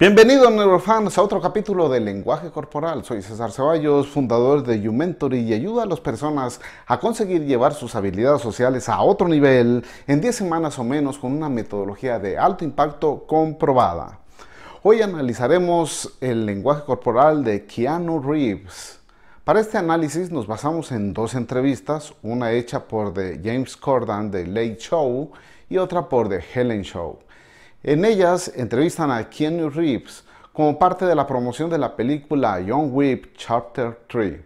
Bienvenidos neurofans a otro capítulo de Lenguaje Corporal. Soy César Ceballos, fundador de YouMentory y ayuda a las personas a conseguir llevar sus habilidades sociales a otro nivel en 10 semanas o menos con una metodología de alto impacto comprobada. Hoy analizaremos el lenguaje corporal de Keanu Reeves. Para este análisis nos basamos en dos entrevistas, una hecha por The James Corden de Late Show y otra por The Helen Show. En ellas entrevistan a Keanu Reeves como parte de la promoción de la película Young Whip Chapter 3.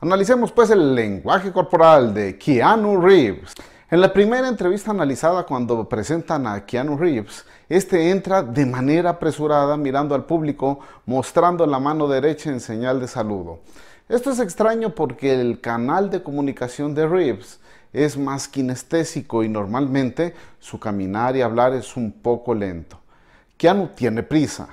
Analicemos pues el lenguaje corporal de Keanu Reeves. En la primera entrevista analizada cuando presentan a Keanu Reeves, este entra de manera apresurada mirando al público, mostrando la mano derecha en señal de saludo. Esto es extraño porque el canal de comunicación de Reeves es más kinestésico y normalmente su caminar y hablar es un poco lento. Keanu tiene prisa.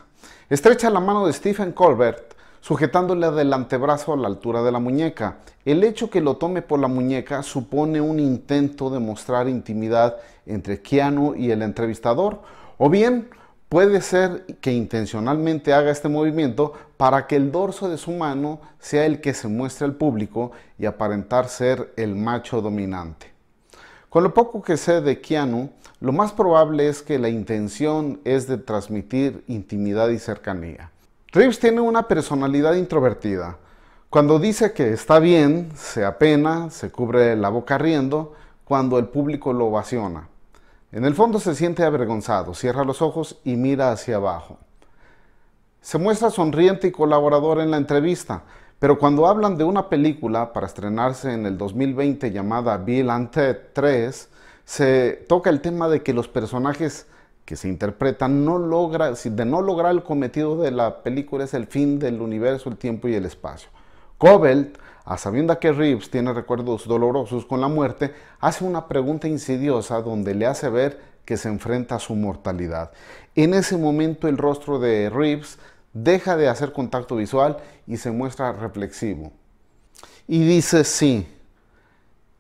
Estrecha la mano de Stephen Colbert, sujetándole del antebrazo a la altura de la muñeca. El hecho que lo tome por la muñeca supone un intento de mostrar intimidad entre Keanu y el entrevistador, o bien Puede ser que intencionalmente haga este movimiento para que el dorso de su mano sea el que se muestre al público y aparentar ser el macho dominante. Con lo poco que sé de Keanu, lo más probable es que la intención es de transmitir intimidad y cercanía. Reeves tiene una personalidad introvertida. Cuando dice que está bien, se apena, se cubre la boca riendo, cuando el público lo ovaciona. En el fondo se siente avergonzado, cierra los ojos y mira hacia abajo. Se muestra sonriente y colaborador en la entrevista, pero cuando hablan de una película para estrenarse en el 2020 llamada Bill 3, se toca el tema de que los personajes que se interpretan no logra, de no lograr el cometido de la película es el fin del universo, el tiempo y el espacio. Cobelt, a sabienda que Reeves tiene recuerdos dolorosos con la muerte, hace una pregunta insidiosa donde le hace ver que se enfrenta a su mortalidad. En ese momento el rostro de Reeves deja de hacer contacto visual y se muestra reflexivo. Y dice sí.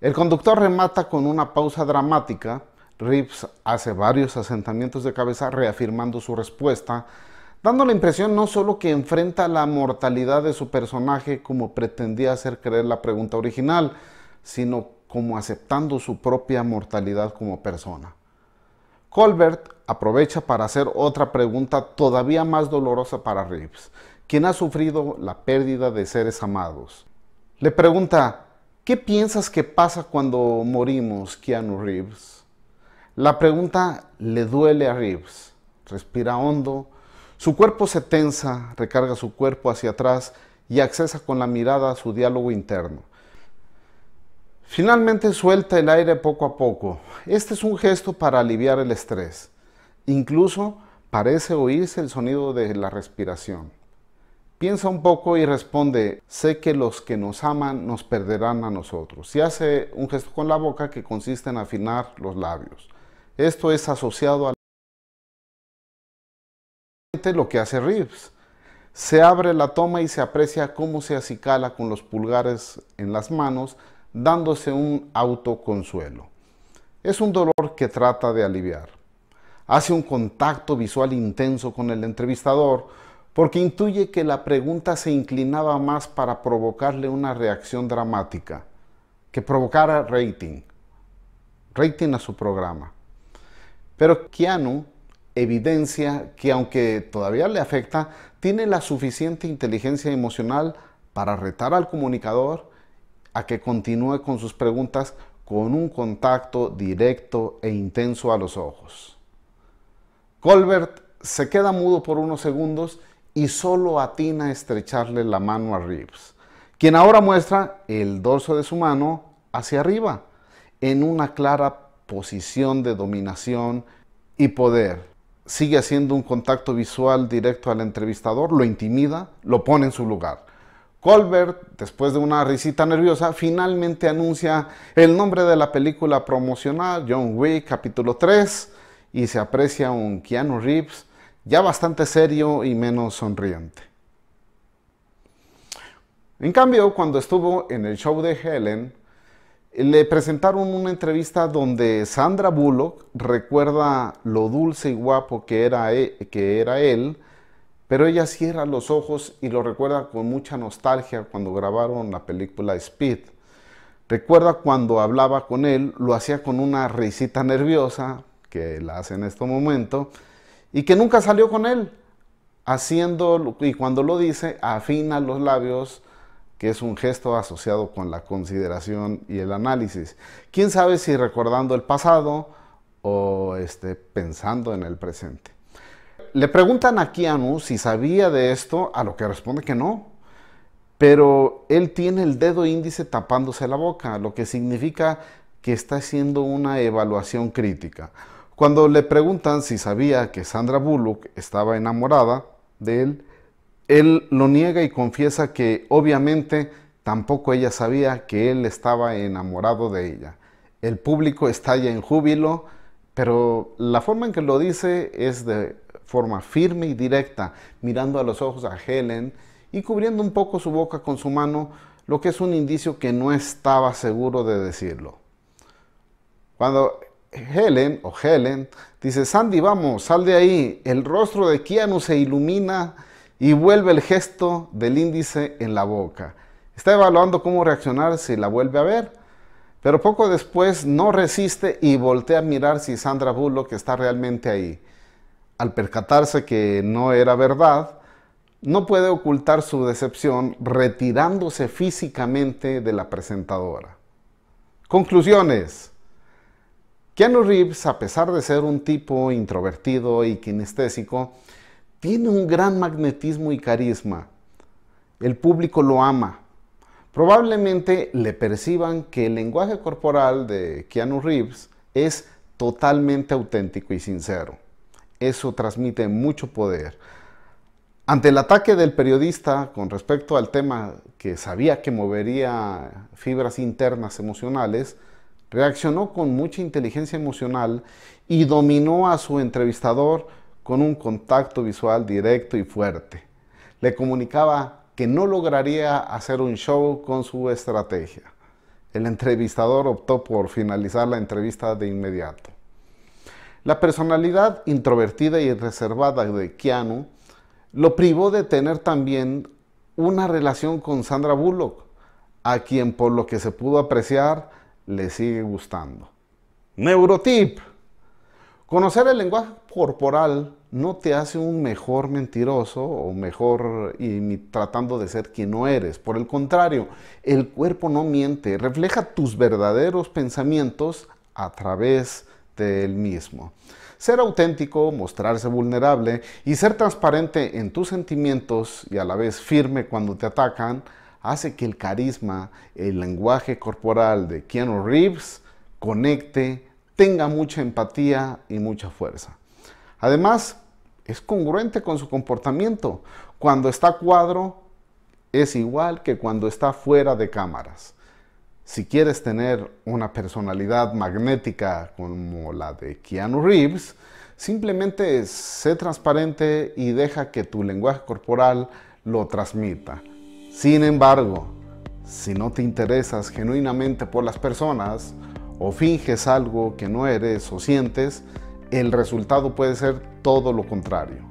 El conductor remata con una pausa dramática. Reeves hace varios asentamientos de cabeza reafirmando su respuesta dando la impresión no solo que enfrenta la mortalidad de su personaje como pretendía hacer creer la pregunta original, sino como aceptando su propia mortalidad como persona. Colbert aprovecha para hacer otra pregunta todavía más dolorosa para Reeves, quien ha sufrido la pérdida de seres amados. Le pregunta, ¿qué piensas que pasa cuando morimos, Keanu Reeves? La pregunta le duele a Reeves. Respira hondo, su cuerpo se tensa, recarga su cuerpo hacia atrás y accesa con la mirada a su diálogo interno. Finalmente suelta el aire poco a poco. Este es un gesto para aliviar el estrés. Incluso parece oírse el sonido de la respiración. Piensa un poco y responde, sé que los que nos aman nos perderán a nosotros. Y hace un gesto con la boca que consiste en afinar los labios. Esto es asociado a lo que hace Reeves. Se abre la toma y se aprecia cómo se acicala con los pulgares en las manos, dándose un autoconsuelo. Es un dolor que trata de aliviar. Hace un contacto visual intenso con el entrevistador, porque intuye que la pregunta se inclinaba más para provocarle una reacción dramática, que provocara rating, rating a su programa. Pero Keanu evidencia que aunque todavía le afecta, tiene la suficiente inteligencia emocional para retar al comunicador a que continúe con sus preguntas con un contacto directo e intenso a los ojos. Colbert se queda mudo por unos segundos y solo atina a estrecharle la mano a Reeves, quien ahora muestra el dorso de su mano hacia arriba, en una clara posición de dominación y poder, sigue haciendo un contacto visual directo al entrevistador, lo intimida, lo pone en su lugar. Colbert, después de una risita nerviosa, finalmente anuncia el nombre de la película promocional, John Wick, capítulo 3, y se aprecia un Keanu Reeves ya bastante serio y menos sonriente. En cambio, cuando estuvo en el show de Helen, le presentaron una entrevista donde Sandra Bullock recuerda lo dulce y guapo que era, e, que era él, pero ella cierra los ojos y lo recuerda con mucha nostalgia cuando grabaron la película Speed. Recuerda cuando hablaba con él, lo hacía con una risita nerviosa, que la hace en este momento, y que nunca salió con él, haciendo, y cuando lo dice, afina los labios que es un gesto asociado con la consideración y el análisis. ¿Quién sabe si recordando el pasado o este, pensando en el presente? Le preguntan a Keanu si sabía de esto, a lo que responde que no, pero él tiene el dedo índice tapándose la boca, lo que significa que está haciendo una evaluación crítica. Cuando le preguntan si sabía que Sandra Bullock estaba enamorada de él, él lo niega y confiesa que obviamente tampoco ella sabía que él estaba enamorado de ella. El público estalla en júbilo, pero la forma en que lo dice es de forma firme y directa, mirando a los ojos a Helen y cubriendo un poco su boca con su mano, lo que es un indicio que no estaba seguro de decirlo. Cuando Helen o Helen dice, Sandy, vamos, sal de ahí, el rostro de Keanu se ilumina y vuelve el gesto del índice en la boca. Está evaluando cómo reaccionar si la vuelve a ver, pero poco después no resiste y voltea a mirar si Sandra Bullock está realmente ahí. Al percatarse que no era verdad, no puede ocultar su decepción retirándose físicamente de la presentadora. Conclusiones. Keanu Reeves, a pesar de ser un tipo introvertido y kinestésico, tiene un gran magnetismo y carisma. El público lo ama. Probablemente le perciban que el lenguaje corporal de Keanu Reeves es totalmente auténtico y sincero. Eso transmite mucho poder. Ante el ataque del periodista con respecto al tema que sabía que movería fibras internas emocionales, reaccionó con mucha inteligencia emocional y dominó a su entrevistador con un contacto visual directo y fuerte. Le comunicaba que no lograría hacer un show con su estrategia. El entrevistador optó por finalizar la entrevista de inmediato. La personalidad introvertida y reservada de Keanu lo privó de tener también una relación con Sandra Bullock, a quien por lo que se pudo apreciar le sigue gustando. Neurotip. Conocer el lenguaje corporal no te hace un mejor mentiroso o mejor tratando de ser quien no eres. Por el contrario, el cuerpo no miente, refleja tus verdaderos pensamientos a través de él mismo. Ser auténtico, mostrarse vulnerable y ser transparente en tus sentimientos y a la vez firme cuando te atacan hace que el carisma, el lenguaje corporal de Keanu Reeves conecte tenga mucha empatía y mucha fuerza. Además, es congruente con su comportamiento. Cuando está cuadro, es igual que cuando está fuera de cámaras. Si quieres tener una personalidad magnética como la de Keanu Reeves, simplemente sé transparente y deja que tu lenguaje corporal lo transmita. Sin embargo, si no te interesas genuinamente por las personas, o finges algo que no eres o sientes, el resultado puede ser todo lo contrario.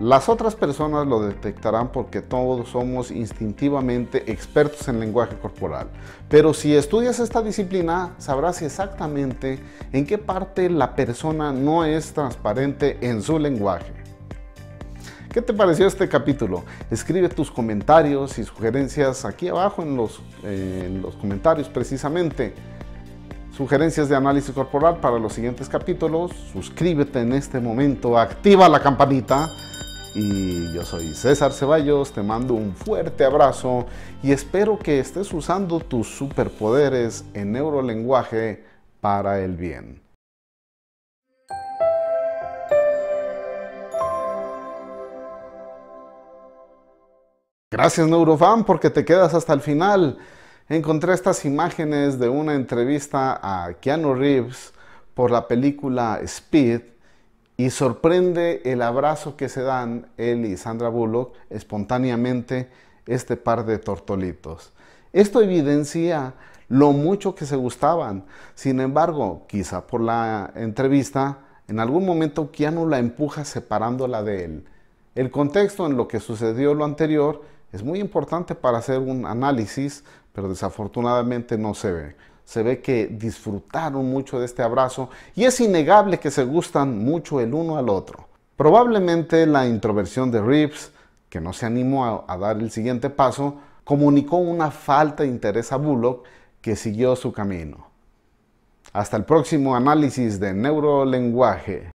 Las otras personas lo detectarán porque todos somos instintivamente expertos en lenguaje corporal, pero si estudias esta disciplina sabrás exactamente en qué parte la persona no es transparente en su lenguaje. ¿Qué te pareció este capítulo? Escribe tus comentarios y sugerencias aquí abajo en los, eh, en los comentarios precisamente sugerencias de análisis corporal para los siguientes capítulos, suscríbete en este momento, activa la campanita. Y yo soy César Ceballos, te mando un fuerte abrazo y espero que estés usando tus superpoderes en neurolenguaje para el bien. Gracias Neurofan porque te quedas hasta el final encontré estas imágenes de una entrevista a Keanu Reeves por la película Speed y sorprende el abrazo que se dan él y Sandra Bullock espontáneamente este par de tortolitos. Esto evidencia lo mucho que se gustaban. Sin embargo, quizá por la entrevista, en algún momento Keanu la empuja separándola de él. El contexto en lo que sucedió lo anterior es muy importante para hacer un análisis pero desafortunadamente no se ve. Se ve que disfrutaron mucho de este abrazo y es innegable que se gustan mucho el uno al otro. Probablemente la introversión de Reeves, que no se animó a, dar el siguiente paso, comunicó una falta de interés a Bullock que siguió su camino. Hasta el próximo análisis de Lenguaje.